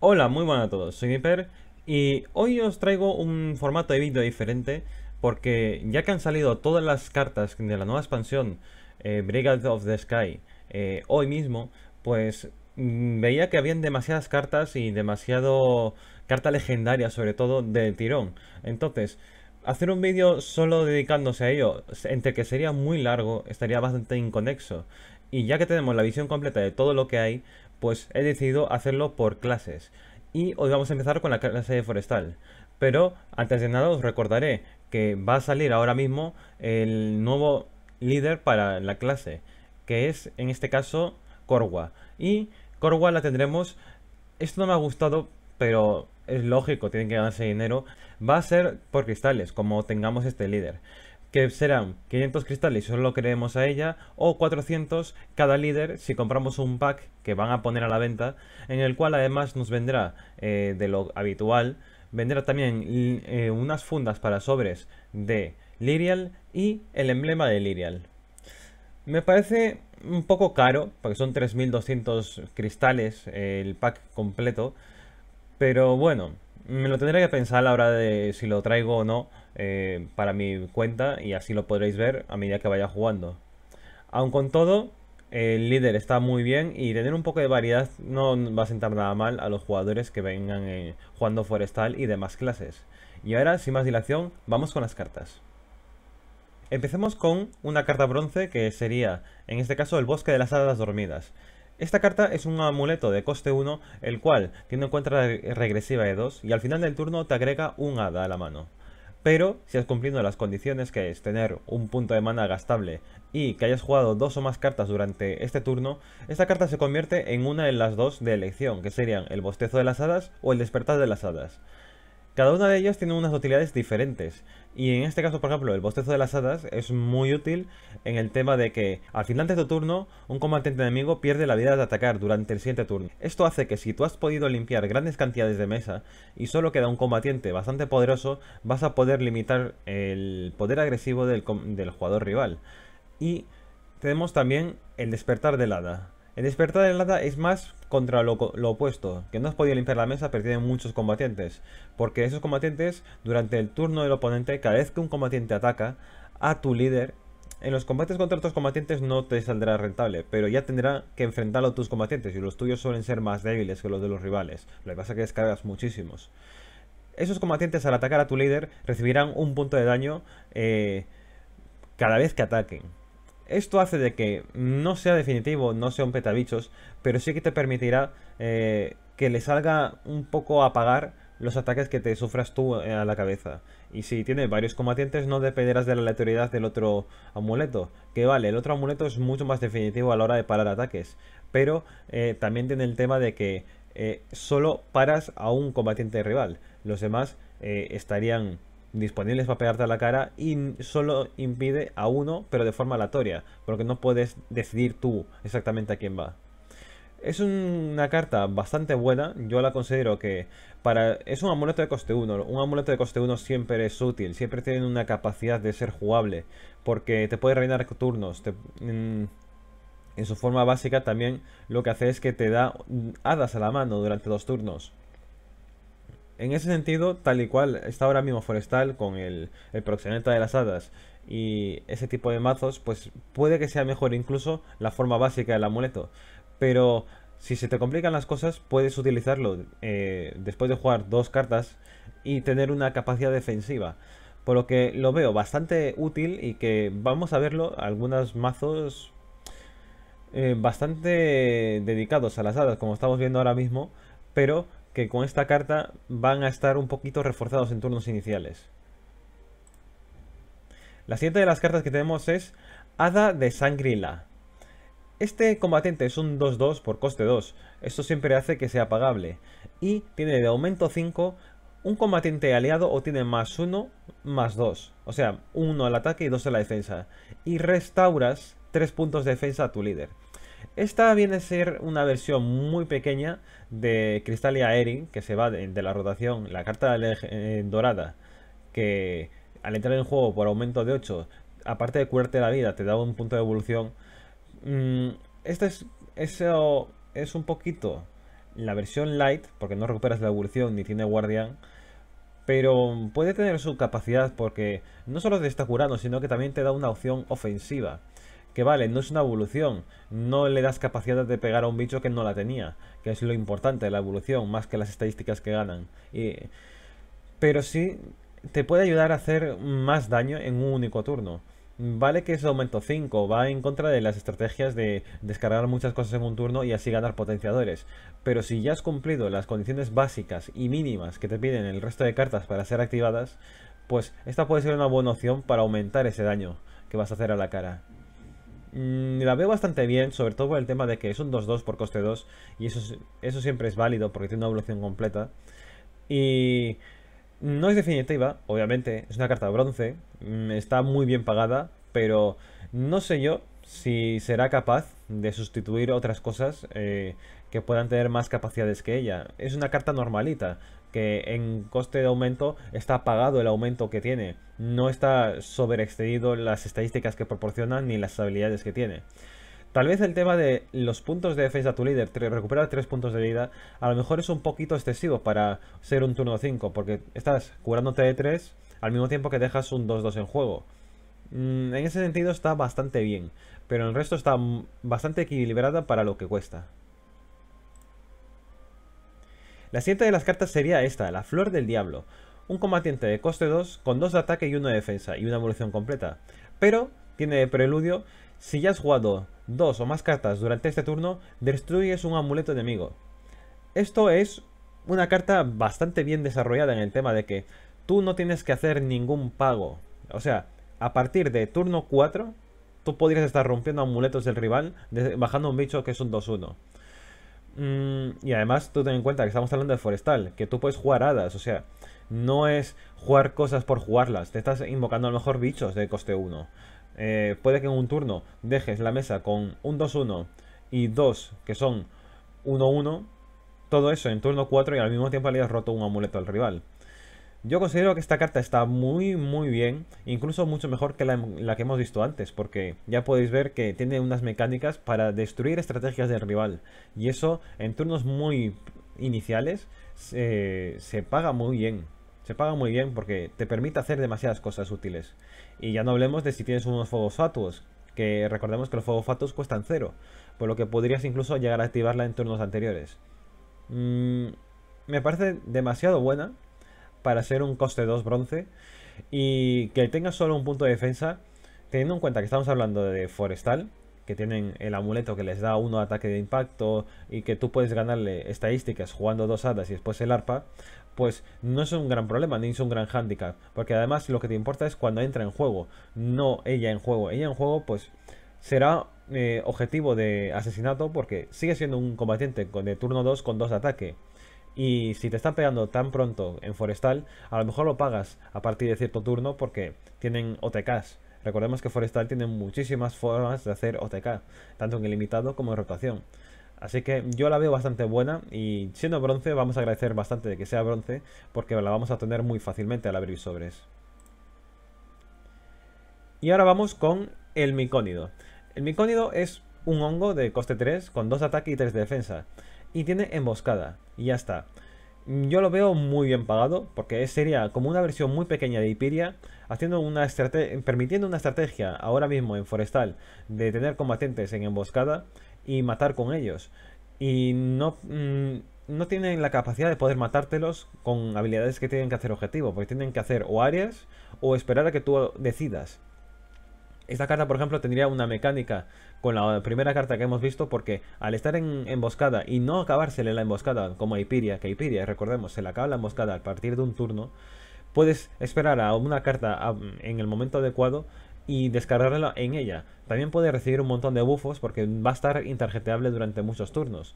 Hola, muy buenas a todos, soy Viper y hoy os traigo un formato de vídeo diferente porque ya que han salido todas las cartas de la nueva expansión eh, Brigade of the Sky eh, hoy mismo, pues mm, veía que habían demasiadas cartas y demasiado carta legendaria sobre todo de tirón. Entonces, hacer un vídeo solo dedicándose a ello, entre que sería muy largo, estaría bastante inconexo. Y ya que tenemos la visión completa de todo lo que hay, pues he decidido hacerlo por clases. Y hoy vamos a empezar con la clase forestal. Pero antes de nada os recordaré que va a salir ahora mismo el nuevo líder para la clase, que es en este caso Corwa. Y Corwa la tendremos, esto no me ha gustado, pero es lógico, tienen que ganarse dinero, va a ser por cristales, como tengamos este líder que serán 500 cristales si solo creemos a ella, o 400 cada líder si compramos un pack que van a poner a la venta, en el cual además nos vendrá eh, de lo habitual, vendrá también eh, unas fundas para sobres de Lirial y el emblema de Lirial. Me parece un poco caro, porque son 3.200 cristales eh, el pack completo, pero bueno, me lo tendré que pensar a la hora de si lo traigo o no eh, para mi cuenta y así lo podréis ver a medida que vaya jugando. Aun con todo, el líder está muy bien y tener un poco de variedad no va a sentar nada mal a los jugadores que vengan eh, jugando forestal y demás clases. Y ahora, sin más dilación, vamos con las cartas. Empecemos con una carta bronce que sería, en este caso, el bosque de las hadas dormidas. Esta carta es un amuleto de coste 1, el cual tiene en cuenta regresiva de 2 y al final del turno te agrega un hada a la mano pero si has cumplido las condiciones que es tener un punto de mana gastable y que hayas jugado dos o más cartas durante este turno, esta carta se convierte en una de las dos de elección, que serían el bostezo de las hadas o el despertar de las hadas. Cada una de ellas tiene unas utilidades diferentes. Y en este caso, por ejemplo, el bostezo de las hadas es muy útil en el tema de que al final de tu turno, un combatiente enemigo pierde la vida de atacar durante el siguiente turno. Esto hace que si tú has podido limpiar grandes cantidades de mesa y solo queda un combatiente bastante poderoso, vas a poder limitar el poder agresivo del, jugador rival. Y tenemos también el despertar del hada. El despertar la nada es más contra lo, opuesto, que no has podido limpiar la mesa pero muchos combatientes, porque esos combatientes, durante el turno del oponente, cada vez que un combatiente ataca a tu líder, en los combates contra otros combatientes no te saldrá rentable, pero ya tendrá que enfrentarlo a tus combatientes, y los tuyos suelen ser más débiles que los de los rivales, lo que pasa es que descargas muchísimos. Esos combatientes al atacar a tu líder recibirán un punto de daño eh, cada vez que ataquen, esto hace de que no sea definitivo, no sea un petabichos, pero sí que te permitirá eh, que le salga un poco a pagar los ataques que te sufras tú eh, a la cabeza. Y si tiene varios combatientes no dependerás de la aleatoriedad del otro amuleto. Que vale, el otro amuleto es mucho más definitivo a la hora de parar ataques. Pero eh, también tiene el tema de que solo paras a un combatiente rival. Los demás estarían disponibles para pegarte a la cara y solo impide a uno, pero de forma aleatoria, porque no puedes decidir tú exactamente a quién va. Es una carta bastante buena, yo la considero que para es un amuleto de coste 1, un amuleto de coste 1 siempre es útil, siempre tiene una capacidad de ser jugable, porque te puede reinar turnos, en, en su forma básica también lo que hace es que te da mm, hadas a la mano durante dos turnos en ese sentido, tal y cual está ahora mismo Forestal con el, el Proxeneta de las Hadas y ese tipo de mazos, pues puede que sea mejor incluso la forma básica del amuleto. Pero si se te complican las cosas, puedes utilizarlo eh, después de jugar dos cartas y tener una capacidad defensiva. Por lo que lo veo bastante útil y que vamos a verlo algunos mazos eh, bastante dedicados a las hadas, como estamos viendo ahora mismo, pero que con esta carta van a estar un poquito reforzados en turnos iniciales. La siguiente de las cartas que tenemos es Hada de Sangrila. Este combatiente es un 2-2 por coste 2, esto siempre hace que sea pagable, y tiene de aumento 5, un combatiente aliado o tiene más 1, más 2, o sea, 1 al ataque y 2 a la defensa, y restauras 3 puntos de defensa a tu líder. Esta viene a ser una versión muy pequeña de Cristalia Erin, que se va de, la rotación, la carta eh, dorada, que al entrar en juego por aumento de 8, aparte de curarte la vida, te da un punto de evolución. Mm, esta es, eso es un poquito la versión light, porque no recuperas la evolución ni tiene guardián pero puede tener su capacidad porque no solo te está curando, sino que también te da una opción ofensiva que vale, no es una evolución, no le das capacidad de pegar a un bicho que no la tenía, que es lo importante de la evolución, más que las estadísticas que ganan. pero sí te puede ayudar a hacer más daño en un único turno. Vale que es aumento 5, va en contra de las estrategias de descargar muchas cosas en un turno y así ganar potenciadores, pero si ya has cumplido las condiciones básicas y mínimas que te piden el resto de cartas para ser activadas, pues esta puede ser una buena opción para aumentar ese daño que vas a hacer a la cara. Mm, la veo bastante bien, sobre todo por el tema de que es un 2-2 por coste 2 y eso, eso siempre es válido porque tiene una evolución completa. Y no es definitiva, obviamente, es una carta de bronce, mm, está muy bien pagada, pero no sé yo si será capaz de sustituir otras cosas eh, que puedan tener más capacidades que ella. Es una carta normalita, que en coste de aumento está pagado el aumento que tiene, no está sobreexcedido las estadísticas que proporciona ni las habilidades que tiene. Tal vez el tema de los puntos de defensa a tu líder, recuperar 3 puntos de vida, a lo mejor es un poquito excesivo para ser un turno 5, porque estás curándote de 3 al mismo tiempo que dejas un 2-2 en juego. Mm, en ese sentido está bastante bien, pero el resto está bastante equilibrada para lo que cuesta. La siguiente de las cartas sería esta, la Flor del Diablo. Un combatiente de coste 2 con 2 de ataque y 1 de defensa y una evolución completa. Pero tiene preludio, si ya has jugado dos o más cartas durante este turno, destruyes un amuleto enemigo. Esto es una carta bastante bien desarrollada en el tema de que tú no tienes que hacer ningún pago. O sea, a partir de turno 4, tú podrías estar rompiendo amuletos del rival, bajando un bicho que es un 2-1. Mm, y además tú ten en cuenta que estamos hablando de forestal, que tú puedes jugar hadas, o sea, no es jugar cosas por jugarlas, te estás invocando a lo mejor bichos de coste 1. Eh, puede que en un turno dejes la mesa con un 2-1 y 2 que son 1-1, todo eso en turno 4 y al mismo tiempo le has roto un amuleto al rival. Yo considero que esta carta está muy muy bien, incluso mucho mejor que la, que hemos visto antes, porque ya podéis ver que tiene unas mecánicas para destruir estrategias del rival, y eso en turnos muy iniciales se, paga muy bien. Se paga muy bien porque te permite hacer demasiadas cosas útiles. Y ya no hablemos de si tienes unos fuegos fatuos, que recordemos que los fuegos fatuos cuestan cero, por lo que podrías incluso llegar a activarla en turnos anteriores. Mm, me parece demasiado buena, para ser un coste 2 bronce y que tenga solo un punto de defensa, teniendo en cuenta que estamos hablando de forestal, que tienen el amuleto que les da uno ataque de impacto y que tú puedes ganarle estadísticas jugando dos hadas y después el arpa, pues no es un gran problema ni es un gran handicap, porque además lo que te importa es cuando entra en juego, no ella en juego. Ella en juego pues será eh, objetivo de asesinato porque sigue siendo un combatiente de turno 2 con 2 ataque y si te están pegando tan pronto en Forestal, a lo mejor lo pagas a partir de cierto turno porque tienen OTKs. Recordemos que Forestal tiene muchísimas formas de hacer OTK, tanto en ilimitado como en rotación. Así que yo la veo bastante buena y siendo bronce vamos a agradecer bastante de que sea bronce porque la vamos a tener muy fácilmente al abrir sobres. Y ahora vamos con el micónido. El micónido es un hongo de coste 3 con 2 ataque y 3 de defensa y tiene emboscada. Y ya está. Yo lo veo muy bien pagado, porque sería como una versión muy pequeña de Ipiria haciendo una permitiendo una estrategia ahora mismo en Forestal de tener combatientes en emboscada y matar con ellos. Y no, mm, no tienen la capacidad de poder matártelos con habilidades que tienen que hacer objetivo, porque tienen que hacer o áreas o esperar a que tú decidas. Esta carta, por ejemplo, tendría una mecánica con la primera carta que hemos visto porque al estar en emboscada y no acabársele la emboscada como a que Ipiria, recordemos, se le acaba la emboscada a partir de un turno, puedes esperar a una carta en el momento adecuado y descargarla en ella. También puede recibir un montón de bufos porque va a estar intargeteable durante muchos turnos.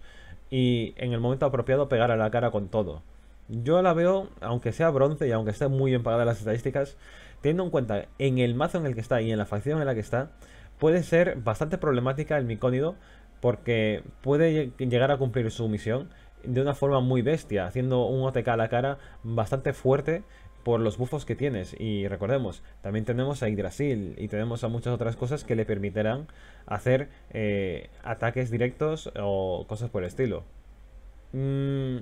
Y en el momento apropiado pegar a la cara con todo. Yo la veo, aunque sea bronce y aunque esté muy bien pagada las estadísticas, teniendo en cuenta en el mazo en el que está y en la facción en la que está, puede ser bastante problemática el micónido porque puede llegar a cumplir su misión de una forma muy bestia, haciendo un OTK a la cara bastante fuerte por los bufos que tienes. Y recordemos, también tenemos a Yggdrasil y tenemos a muchas otras cosas que le permitirán hacer eh, ataques directos o cosas por el estilo. Mmm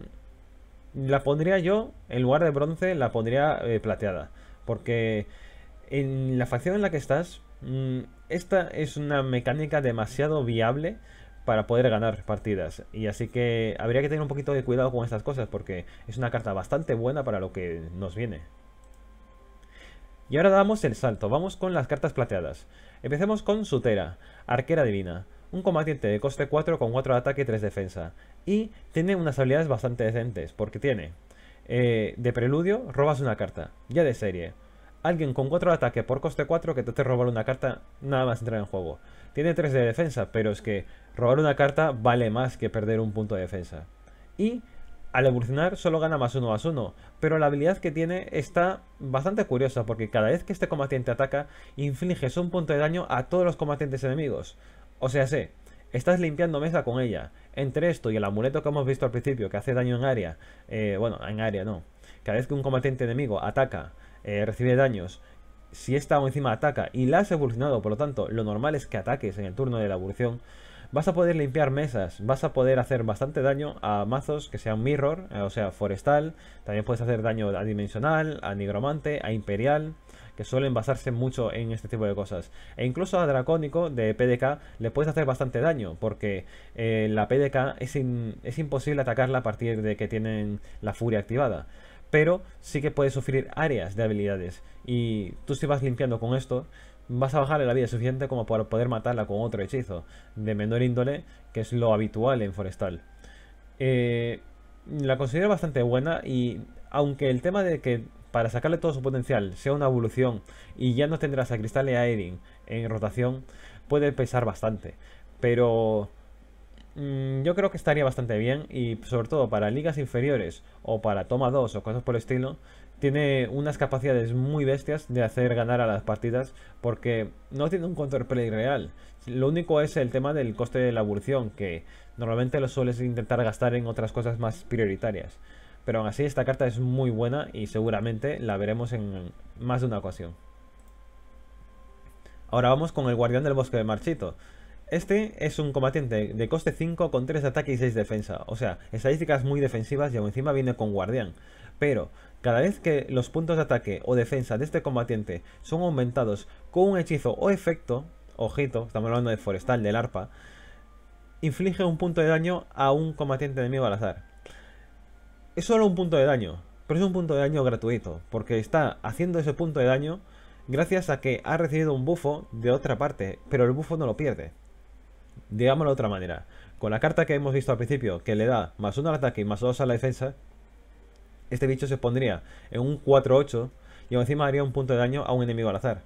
la pondría yo, en lugar de bronce, la pondría eh, plateada. Porque en la facción en la que estás, mm, esta es una mecánica demasiado viable para poder ganar partidas. Y así que habría que tener un poquito de cuidado con estas cosas, porque es una carta bastante buena para lo que nos viene. Y ahora damos el salto, vamos con las cartas plateadas. Empecemos con Sutera, arquera divina un combatiente de coste 4 con 4 de ataque y 3 de defensa. Y tiene unas habilidades bastante decentes, porque tiene eh, de preludio, robas una carta, ya de serie. Alguien con 4 de ataque por coste 4 que te robar una carta nada más entrar en juego. Tiene 3 de defensa, pero es que robar una carta vale más que perder un punto de defensa. Y al evolucionar solo gana más uno más uno, pero la habilidad que tiene está bastante curiosa porque cada vez que este combatiente ataca, infliges un punto de daño a todos los combatientes enemigos. O sea, sé, estás limpiando mesa con ella. Entre esto y el amuleto que hemos visto al principio, que hace daño en área, eh, bueno, en área no. Cada vez que un combatiente enemigo ataca, eh, recibe daños. Si esta o encima ataca y la has evolucionado, por lo tanto, lo normal es que ataques en el turno de la evolución. Vas a poder limpiar mesas, vas a poder hacer bastante daño a mazos que sean mirror, eh, o sea, forestal. También puedes hacer daño a dimensional, a nigromante, a imperial que suelen basarse mucho en este tipo de cosas. E incluso a Dracónico de PDK le puedes hacer bastante daño, porque eh, la PDK es, imposible atacarla a partir de que tienen la furia activada pero sí que puedes sufrir áreas de habilidades. Y tú si vas limpiando con esto, vas a bajarle la vida suficiente como para poder matarla con otro hechizo de menor índole, que es lo habitual en Forestal. Eh, la considero bastante buena y aunque el tema de que para sacarle todo su potencial, sea una evolución y ya no tendrás a Cristal a Erin en rotación, puede pesar bastante. Pero mm, yo creo que estaría bastante bien y sobre todo para ligas inferiores o para toma 2 o cosas por el estilo, tiene unas capacidades muy bestias de hacer ganar a las partidas porque no tiene un counterplay real. Lo único es el tema del coste de la evolución, que normalmente lo sueles intentar gastar en otras cosas más prioritarias. Pero aún así esta carta es muy buena y seguramente la veremos en más de una ocasión. Ahora vamos con el Guardián del Bosque de Marchito. Este es un combatiente de coste 5 con 3 de ataque y 6 defensa, o sea, estadísticas muy defensivas y aún encima viene con guardián. Pero, cada vez que los puntos de ataque o defensa de este combatiente son aumentados con un hechizo o efecto, ojito, estamos hablando de forestal, del arpa, inflige un punto de daño a un combatiente enemigo al azar es solo un punto de daño, pero es un punto de daño gratuito, porque está haciendo ese punto de daño gracias a que ha recibido un bufo de otra parte, pero el bufo no lo pierde. Digámoslo de otra manera, con la carta que hemos visto al principio, que le da más uno al ataque y más dos a la defensa, este bicho se pondría en un 4-8 y encima haría un punto de daño a un enemigo al azar.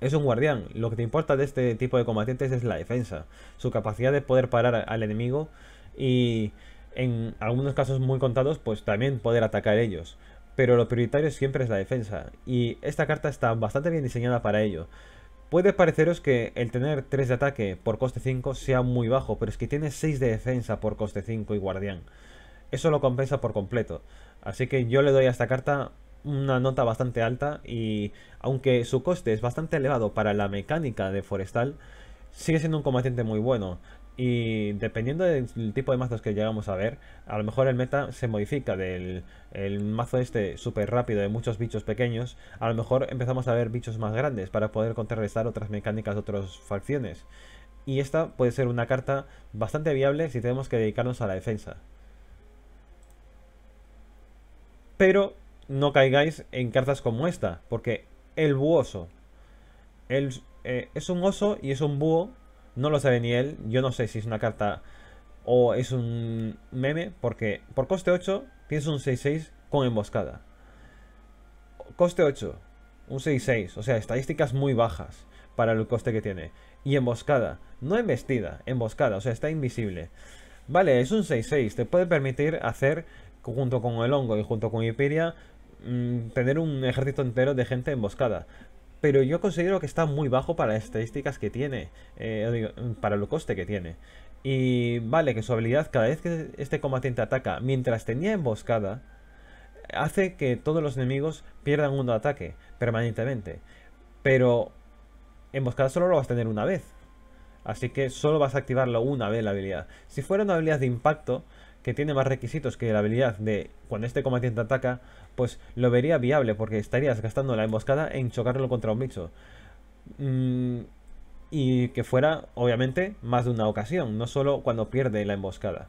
Es un guardián, lo que te importa de este tipo de combatientes es la defensa, su capacidad de poder parar al enemigo y en algunos casos muy contados, pues también poder atacar ellos. Pero lo prioritario siempre es la defensa, y esta carta está bastante bien diseñada para ello. Puede pareceros que el tener 3 de ataque por coste 5 sea muy bajo, pero es que tiene 6 de defensa por coste 5 y guardián. Eso lo compensa por completo. Así que yo le doy a esta carta una nota bastante alta y aunque su coste es bastante elevado para la mecánica de Forestal, sigue siendo un combatiente muy bueno. Y dependiendo del tipo de mazos que llegamos a ver, a lo mejor el meta se modifica del mazo este súper rápido de muchos bichos pequeños, a lo mejor empezamos a ver bichos más grandes para poder contrarrestar otras mecánicas de otras facciones. Y esta puede ser una carta bastante viable si tenemos que dedicarnos a la defensa. Pero no caigáis en cartas como esta, porque el buoso el, eh, es un oso y es un búho no lo sabe ni él. Yo no sé si es una carta o es un meme, porque por coste 8 tienes un 6-6 con emboscada. Coste 8, un 6-6, o sea, estadísticas muy bajas para el coste que tiene. Y emboscada, no embestida, emboscada, o sea, está invisible. Vale, es un 6-6, te puede permitir hacer, junto con el hongo y junto con Ipiria, mm, tener un ejército entero de gente emboscada pero yo considero que está muy bajo para las estadísticas que tiene, eh, mm, para el coste que tiene. Y vale, que su habilidad cada vez que este combatiente ataca mientras tenía emboscada, hace que todos los enemigos pierdan un ataque permanentemente. Pero emboscada solo lo vas a tener una vez. Así que solo vas a activarlo una vez la habilidad. Si fuera una habilidad de impacto, que tiene más requisitos que la habilidad de cuando este combatiente ataca, pues lo vería viable porque estarías gastando la emboscada en chocarlo contra un bicho. Mm, y que fuera, obviamente, más de una ocasión, no solo cuando pierde la emboscada.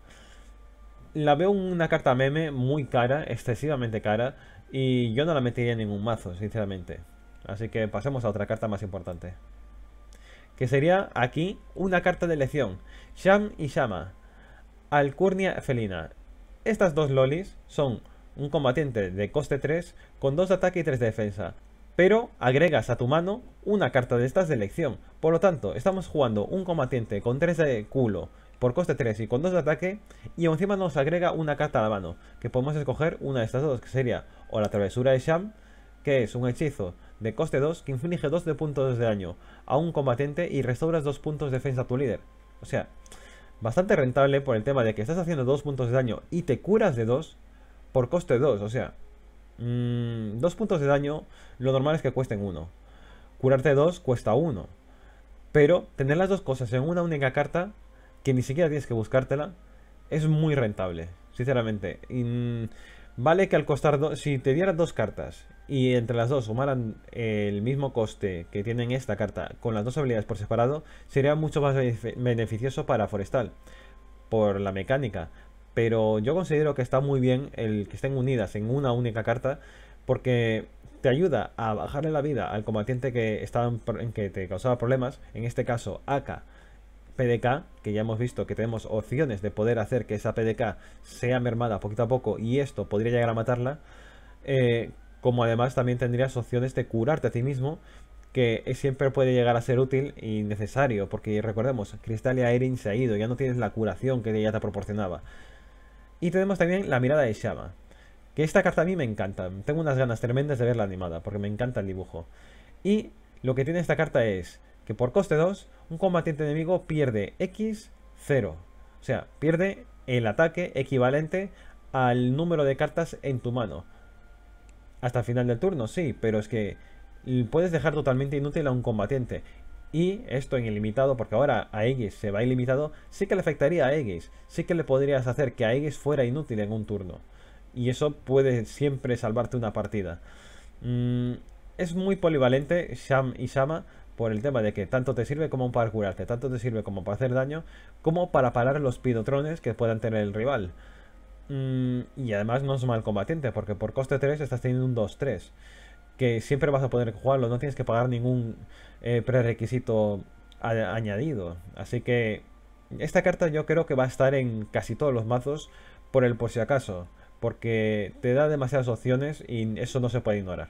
La veo una carta meme muy cara, excesivamente cara, y yo no la metería en ningún mazo, sinceramente. Así que pasemos a otra carta más importante. Que sería aquí una carta de elección. Sham y Shama. Alcurnia felina. Estas dos lolis son un combatiente de coste 3 con 2 de ataque y 3 de defensa, pero agregas a tu mano una carta de estas de elección. Por lo tanto, estamos jugando un combatiente con 3 de culo por coste 3 y con 2 de ataque, y encima nos agrega una carta a la mano, que podemos escoger una de estas dos, que sería o la travesura de Sham, que es un hechizo de coste 2 que inflige 2 de puntos de daño a un combatiente y restauras 2 puntos de defensa a tu líder. O sea, bastante rentable por el tema de que estás haciendo 2 puntos de daño y te curas de 2, por coste 2, o sea, mm, dos puntos de daño lo normal es que cuesten uno. Curarte dos cuesta uno. Pero tener las dos cosas en una única carta, que ni siquiera tienes que buscártela, es muy rentable, sinceramente. Y, mm, vale que al costar 2. si te dieran dos cartas y entre las dos sumaran el mismo coste que tienen esta carta con las dos habilidades por separado, sería mucho más beneficioso para Forestal, por la mecánica, pero yo considero que está muy bien el que estén unidas en una única carta porque te ayuda a bajarle la vida al combatiente que, estaba en, que te causaba problemas, en este caso AK, PDK, que ya hemos visto que tenemos opciones de poder hacer que esa PDK sea mermada poquito a poco y esto podría llegar a matarla, eh, como además también tendrías opciones de curarte a ti mismo, que siempre puede llegar a ser útil y necesario, porque recordemos, y Erin se ha ido, ya no tienes la curación que ella te proporcionaba. Y tenemos también la mirada de Shama. Que esta carta a mí me encanta. Tengo unas ganas tremendas de verla animada, porque me encanta el dibujo. Y lo que tiene esta carta es que por coste 2, un combatiente enemigo pierde X, 0. O sea, pierde el ataque equivalente al número de cartas en tu mano. Hasta el final del turno, sí, pero es que puedes dejar totalmente inútil a un combatiente y esto en ilimitado, porque ahora a Aegis se va ilimitado, sí que le afectaría a Aegis, sí que le podrías hacer que Aegis fuera inútil en un turno. Y eso puede siempre salvarte una partida. Mm, es muy polivalente Sham y Shama por el tema de que tanto te sirve como para curarte, tanto te sirve como para hacer daño, como para parar los pidotrones que puedan tener el rival. Mm, y además no es mal combatiente, porque por coste 3 estás teniendo un 2-3 que siempre vas a poder jugarlo, no tienes que pagar ningún eh, prerequisito añadido. Así que esta carta yo creo que va a estar en casi todos los mazos por el por si acaso, porque te da demasiadas opciones y eso no se puede ignorar.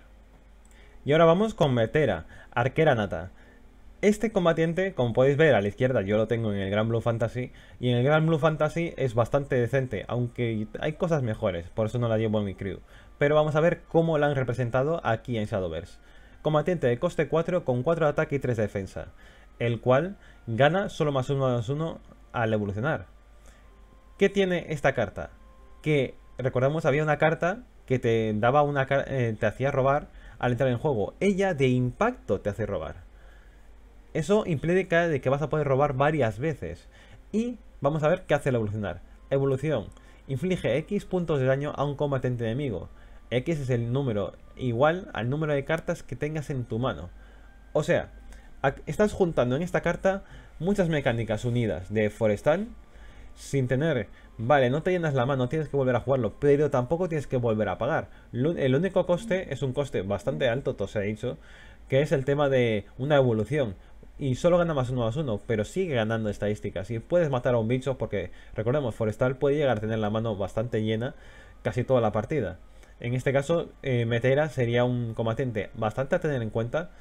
Y ahora vamos con Metera, arquera nata. Este combatiente, como podéis ver a la izquierda, yo lo tengo en el Gran Blue Fantasy, y en el Gran Blue Fantasy es bastante decente, aunque hay cosas mejores, por eso no la llevo en mi crew. Pero vamos a ver cómo la han representado aquí en Shadowverse. Combatiente de coste 4 con 4 de ataque y 3 de defensa, el cual gana solo más 1 más 1 al evolucionar. ¿Qué tiene esta carta? Que, recordamos, había una carta que te daba una eh, te hacía robar al entrar en juego. Ella de impacto te hace robar. Eso implica de que vas a poder robar varias veces. Y vamos a ver qué hace el evolucionar. Evolución. Inflige X puntos de daño a un combatiente enemigo. X es el número igual al número de cartas que tengas en tu mano. O sea, estás juntando en esta carta muchas mecánicas unidas de forestal sin tener, vale, no te llenas la mano, tienes que volver a jugarlo, pero tampoco tienes que volver a pagar. El único coste es un coste bastante alto, todo se ha dicho, que es el tema de una evolución y solo gana más uno más uno, pero sigue ganando estadísticas. Y puedes matar a un bicho porque, recordemos, Forestal puede llegar a tener la mano bastante llena casi toda la partida. En este caso, eh, Metera sería un combatiente bastante a tener en cuenta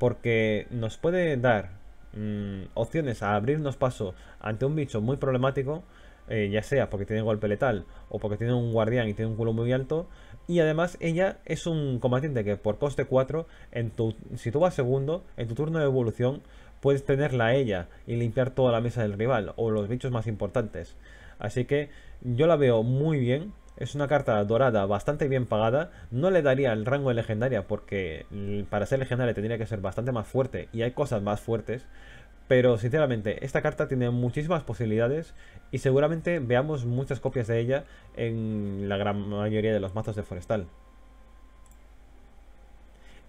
porque nos puede dar mm, opciones a abrirnos paso ante un bicho muy problemático, eh, ya sea porque tiene golpe letal o porque tiene un guardián y tiene un culo muy alto. Y además ella es un combatiente que por coste 4, en tu, si tú vas segundo, en tu turno de evolución puedes tenerla a ella y limpiar toda la mesa del rival o los bichos más importantes. Así que yo la veo muy bien. Es una carta dorada bastante bien pagada. No le daría el rango de legendaria porque para ser legendaria tendría que ser bastante más fuerte y hay cosas más fuertes. Pero sinceramente, esta carta tiene muchísimas posibilidades y seguramente veamos muchas copias de ella en la gran mayoría de los mazos de Forestal.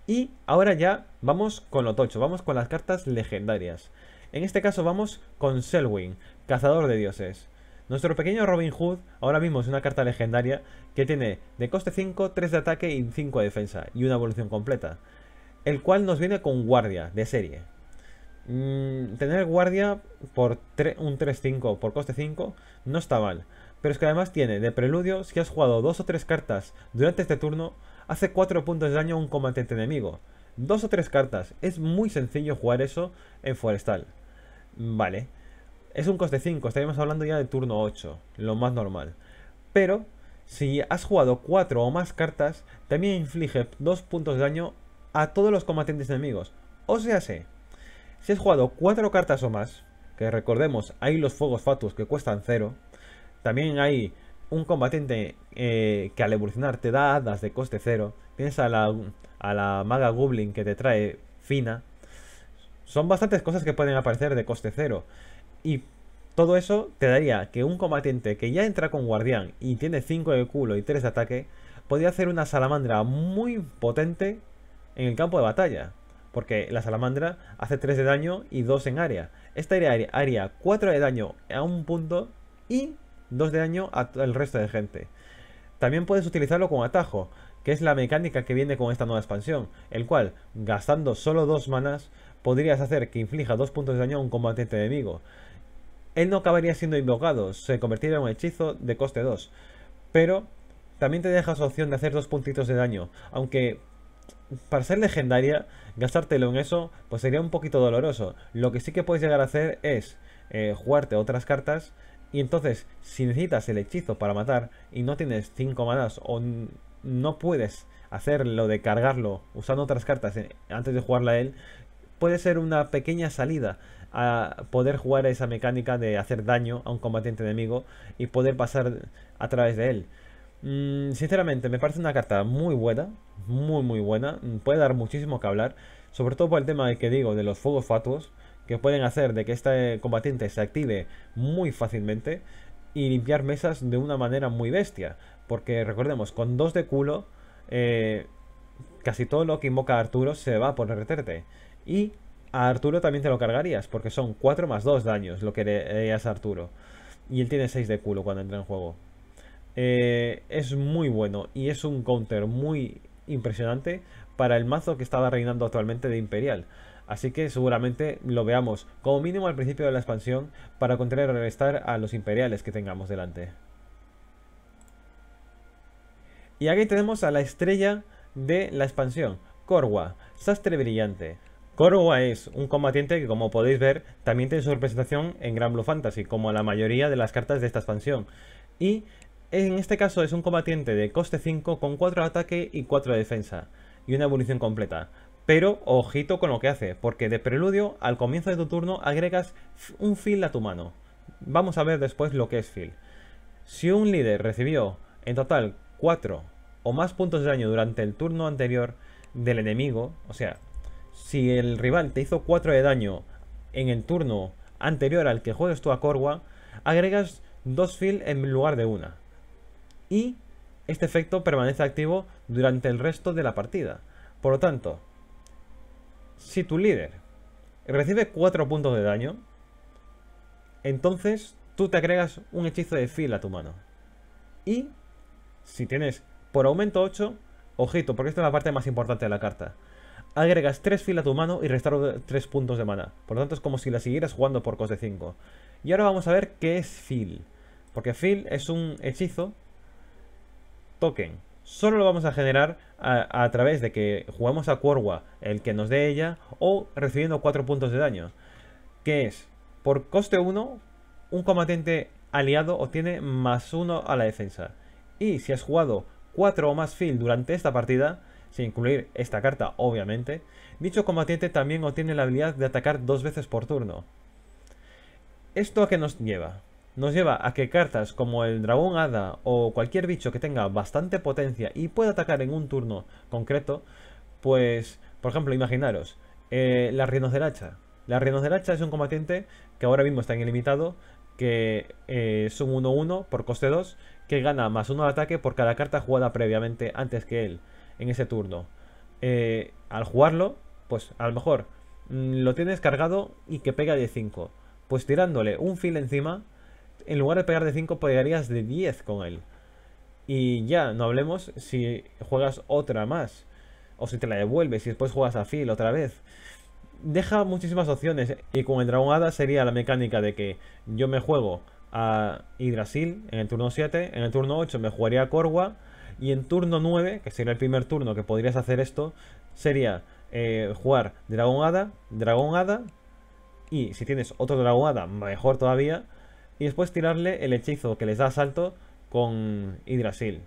Y ahora ya vamos con lo tocho, vamos con las cartas legendarias. En este caso vamos con Selwyn, cazador de dioses. Nuestro pequeño Robin Hood ahora mismo es una carta legendaria que tiene de coste 5, 3 de ataque y 5 de defensa y una evolución completa. El cual nos viene con guardia de serie. Mm, tener guardia por un 3-5 por coste 5 no está mal. Pero es que además tiene de preludio, si has jugado dos o tres cartas durante este turno, hace 4 puntos de daño a un combatiente enemigo. Dos o tres cartas. Es muy sencillo jugar eso en Forestal. Vale. Es un coste 5, estaríamos hablando ya de turno 8, lo más normal. Pero, si has jugado 4 o más cartas, también inflige 2 puntos de daño a todos los combatientes enemigos. O sea, sé, si has jugado 4 cartas o más, que recordemos, hay los fuegos fatus que cuestan 0, también hay un combatiente eh, que al evolucionar te da hadas de coste cero, tienes a la, a la maga goblin que te trae fina, son bastantes cosas que pueden aparecer de coste cero. Y todo eso te daría que un combatiente que ya entra con guardián y tiene 5 de culo y 3 de ataque, podría hacer una salamandra muy potente en el campo de batalla. Porque la salamandra hace 3 de daño y 2 en área. Esta área haría 4 de daño a un punto y 2 de daño al resto de gente. También puedes utilizarlo como atajo, que es la mecánica que viene con esta nueva expansión, el cual, gastando solo 2 manas, podrías hacer que inflija 2 puntos de daño a un combatiente enemigo. Él no acabaría siendo invocado, se convertiría en un hechizo de coste 2, pero también te dejas opción de hacer 2 puntitos de daño, aunque para ser legendaria, gastártelo en eso, pues sería un poquito doloroso. Lo que sí que puedes llegar a hacer es eh, jugarte otras cartas y entonces, si necesitas el hechizo para matar y no tienes 5 manas o no puedes hacer lo de cargarlo usando otras cartas eh, antes de jugarla a él, puede ser una pequeña salida a poder jugar esa mecánica de hacer daño a un combatiente enemigo y poder pasar a través de él. Mm, sinceramente, me parece una carta muy buena, muy muy buena, mm, puede dar muchísimo que hablar, sobre todo por el tema que digo de los fuegos fatuos que pueden hacer de que este combatiente se active muy fácilmente y limpiar mesas de una manera muy bestia. Porque recordemos, con dos de culo, eh, casi todo lo que invoca a Arturo se va por reterte. Y a Arturo también te lo cargarías, porque son 4 más 2 daños lo que le harías a Arturo. Y él tiene 6 de culo cuando entra en juego. Eh, es muy bueno y es un counter muy impresionante para el mazo que estaba reinando actualmente de Imperial. Así que seguramente lo veamos como mínimo al principio de la expansión para contrarrestar a los imperiales que tengamos delante. Y aquí tenemos a la estrella de la expansión, Corwa, sastre brillante. Corwa es un combatiente que como podéis ver también tiene su representación en Gran Blue Fantasy, como la mayoría de las cartas de esta expansión. Y en este caso es un combatiente de coste 5 con 4 de ataque y 4 de defensa, y una evolución completa. Pero ojito con lo que hace, porque de preludio al comienzo de tu turno agregas un fill a tu mano. Vamos a ver después lo que es fill. Si un líder recibió en total 4 o más puntos de daño durante el turno anterior del enemigo, o sea, si el rival te hizo 4 de daño en el turno anterior al que juegues tú a Corwa, agregas 2 fill en lugar de una. Y este efecto permanece activo durante el resto de la partida. Por lo tanto, si tu líder recibe 4 puntos de daño, entonces tú te agregas un hechizo de fil a tu mano. Y si tienes por aumento 8, ojito, porque esta es la parte más importante de la carta. Agregas 3 fil a tu mano y restas 3 puntos de mana. Por lo tanto, es como si la siguieras jugando por coste 5. Y ahora vamos a ver qué es fil, Porque fil es un hechizo token solo lo vamos a generar a, través de que jugamos a Quorwa el que nos dé ella o recibiendo 4 puntos de daño. Que es, por coste 1, un combatiente aliado obtiene más 1 a la defensa. Y si has jugado 4 o más fill durante esta partida, sin incluir esta carta obviamente, dicho combatiente también obtiene la habilidad de atacar dos veces por turno. ¿Esto a qué nos lleva? nos lleva a que cartas como el dragón hada o cualquier bicho que tenga bastante potencia y pueda atacar en un turno concreto, pues, por ejemplo, imaginaros, eh, la rinoceracha La hacha es un combatiente que ahora mismo está en ilimitado, que eh, es un 1-1 por coste 2, que gana más 1 de ataque por cada carta jugada previamente antes que él en ese turno. Eh, al jugarlo, pues a lo mejor mm, lo tienes cargado y que pega de 5. Pues tirándole un fil encima, en lugar de pegar de 5, pegarías de 10 con él. Y ya, no hablemos si juegas otra más. O si te la devuelves y después juegas a Phil otra vez. Deja muchísimas opciones. Y con el Dragon sería la mecánica de que yo me juego a Hidrasil en el turno 7. En el turno 8 me jugaría a Corwa. Y en turno 9, que sería el primer turno que podrías hacer esto, sería eh, jugar Dragon Hada, Dragon Hada. Y si tienes otro Dragon mejor todavía y después tirarle el hechizo que les da asalto con Hidrasil.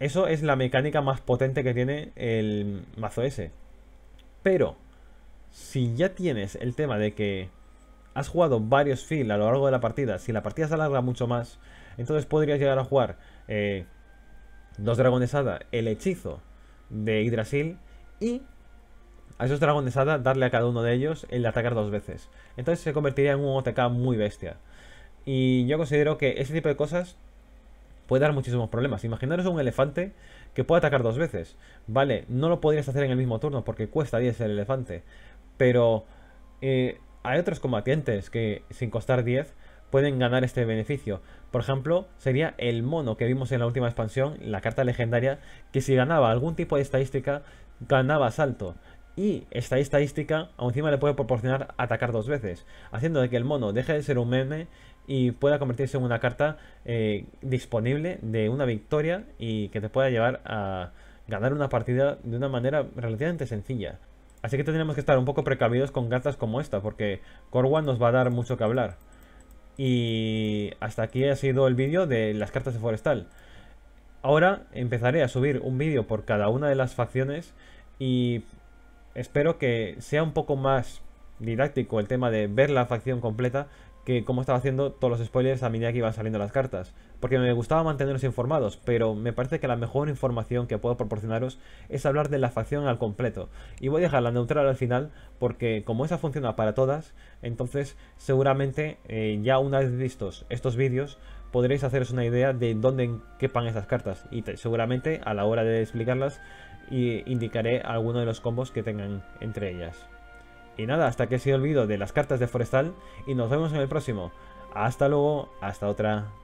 Eso es la mecánica más potente que tiene el mazo ese. Pero, si ya tienes el tema de que has jugado varios fill a lo largo de la partida, si la partida se alarga mucho más, entonces podrías llegar a jugar eh, dos dragones el hechizo de Hydrasil y a esos dragones darle a cada uno de ellos el de atacar dos veces. Entonces se convertiría en un OTK muy bestia. Y yo considero que ese tipo de cosas puede dar muchísimos problemas. Imaginaros un elefante que puede atacar dos veces. Vale, no lo podrías hacer en el mismo turno porque cuesta 10 el elefante. Pero eh, hay otros combatientes que sin costar 10 pueden ganar este beneficio. Por ejemplo, sería el mono que vimos en la última expansión, la carta legendaria, que si ganaba algún tipo de estadística, ganaba salto Y esta estadística, aún encima le puede proporcionar atacar dos veces, haciendo de que el mono deje de ser un meme y pueda convertirse en una carta eh, disponible de una victoria y que te pueda llevar a ganar una partida de una manera relativamente sencilla. Así que tenemos que estar un poco precavidos con cartas como esta, porque Corwan nos va a dar mucho que hablar. Y hasta aquí ha sido el vídeo de las cartas de Forestal. Ahora empezaré a subir un vídeo por cada una de las facciones y espero que sea un poco más didáctico el tema de ver la facción completa que como estaba haciendo todos los spoilers a medida que iban saliendo las cartas, porque me gustaba mantenerlos informados, pero me parece que la mejor información que puedo proporcionaros es hablar de la facción al completo, y voy a dejarla neutral al final, porque como esa funciona para todas, entonces seguramente eh, ya una vez vistos estos vídeos, podréis haceros una idea de dónde quepan esas cartas, y seguramente a la hora de explicarlas, indicaré alguno de los combos que tengan entre ellas. Y nada, hasta que se olvido de las cartas de Forestal y nos vemos en el próximo. Hasta luego, hasta otra.